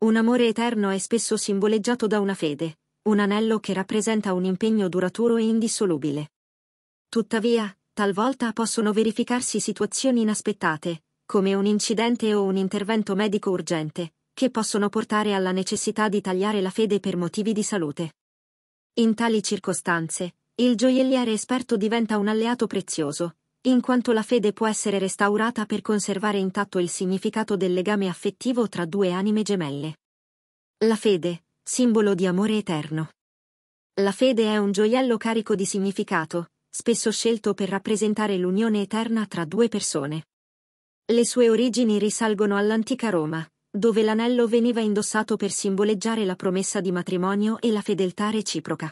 Un amore eterno è spesso simboleggiato da una fede, un anello che rappresenta un impegno duraturo e indissolubile. Tuttavia, talvolta possono verificarsi situazioni inaspettate, come un incidente o un intervento medico urgente, che possono portare alla necessità di tagliare la fede per motivi di salute. In tali circostanze, il gioielliere esperto diventa un alleato prezioso, in quanto la fede può essere restaurata per conservare intatto il significato del legame affettivo tra due anime gemelle. La fede, simbolo di amore eterno. La fede è un gioiello carico di significato, spesso scelto per rappresentare l'unione eterna tra due persone. Le sue origini risalgono all'antica Roma, dove l'anello veniva indossato per simboleggiare la promessa di matrimonio e la fedeltà reciproca.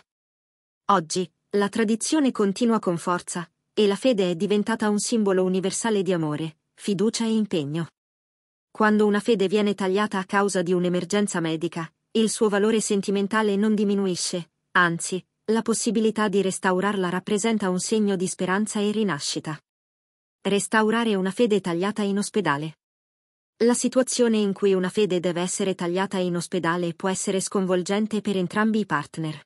Oggi, la tradizione continua con forza, e la fede è diventata un simbolo universale di amore, fiducia e impegno. Quando una fede viene tagliata a causa di un'emergenza medica, il suo valore sentimentale non diminuisce, anzi, la possibilità di restaurarla rappresenta un segno di speranza e rinascita. Restaurare una fede tagliata in ospedale. La situazione in cui una fede deve essere tagliata in ospedale può essere sconvolgente per entrambi i partner.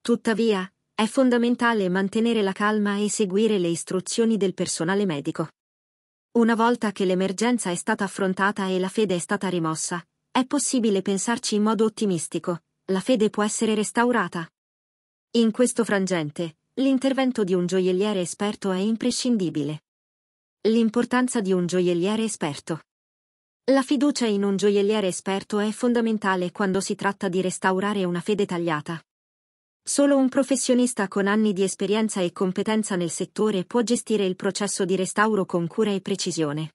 Tuttavia, è fondamentale mantenere la calma e seguire le istruzioni del personale medico. Una volta che l'emergenza è stata affrontata e la fede è stata rimossa, è possibile pensarci in modo ottimistico, la fede può essere restaurata. In questo frangente, l'intervento di un gioielliere esperto è imprescindibile. L'importanza di un gioielliere esperto. La fiducia in un gioielliere esperto è fondamentale quando si tratta di restaurare una fede tagliata. Solo un professionista con anni di esperienza e competenza nel settore può gestire il processo di restauro con cura e precisione.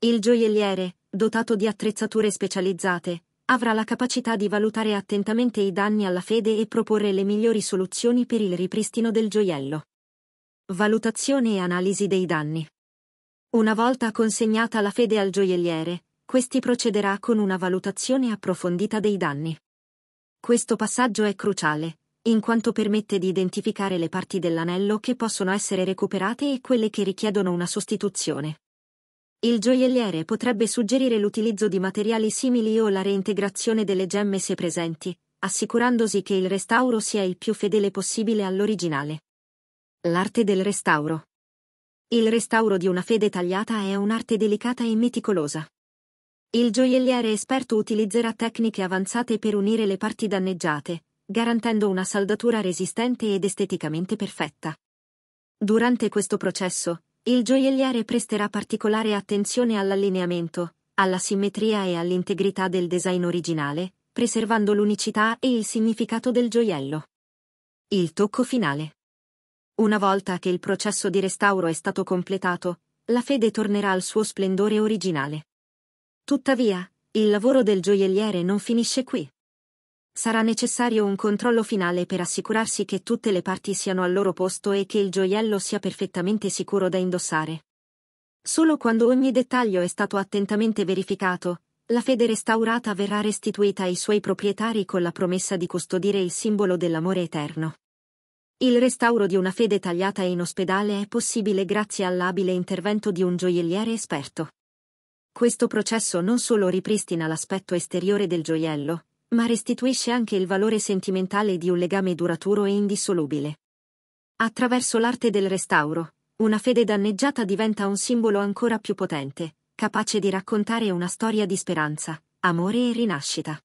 Il gioielliere, dotato di attrezzature specializzate, avrà la capacità di valutare attentamente i danni alla fede e proporre le migliori soluzioni per il ripristino del gioiello. Valutazione e analisi dei danni. Una volta consegnata la fede al gioielliere, questi procederà con una valutazione approfondita dei danni. Questo passaggio è cruciale, in quanto permette di identificare le parti dell'anello che possono essere recuperate e quelle che richiedono una sostituzione. Il gioielliere potrebbe suggerire l'utilizzo di materiali simili o la reintegrazione delle gemme se presenti, assicurandosi che il restauro sia il più fedele possibile all'originale. L'arte del restauro. Il restauro di una fede tagliata è un'arte delicata e meticolosa. Il gioielliere esperto utilizzerà tecniche avanzate per unire le parti danneggiate, garantendo una saldatura resistente ed esteticamente perfetta. Durante questo processo, il gioielliere presterà particolare attenzione all'allineamento, alla simmetria e all'integrità del design originale, preservando l'unicità e il significato del gioiello. Il tocco finale. Una volta che il processo di restauro è stato completato, la fede tornerà al suo splendore originale. Tuttavia, il lavoro del gioielliere non finisce qui sarà necessario un controllo finale per assicurarsi che tutte le parti siano al loro posto e che il gioiello sia perfettamente sicuro da indossare. Solo quando ogni dettaglio è stato attentamente verificato, la fede restaurata verrà restituita ai suoi proprietari con la promessa di custodire il simbolo dell'amore eterno. Il restauro di una fede tagliata in ospedale è possibile grazie all'abile intervento di un gioielliere esperto. Questo processo non solo ripristina l'aspetto esteriore del gioiello, ma restituisce anche il valore sentimentale di un legame duraturo e indissolubile. Attraverso l'arte del restauro, una fede danneggiata diventa un simbolo ancora più potente, capace di raccontare una storia di speranza, amore e rinascita.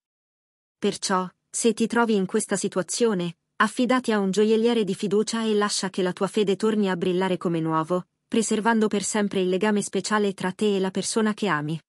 Perciò, se ti trovi in questa situazione, affidati a un gioielliere di fiducia e lascia che la tua fede torni a brillare come nuovo, preservando per sempre il legame speciale tra te e la persona che ami.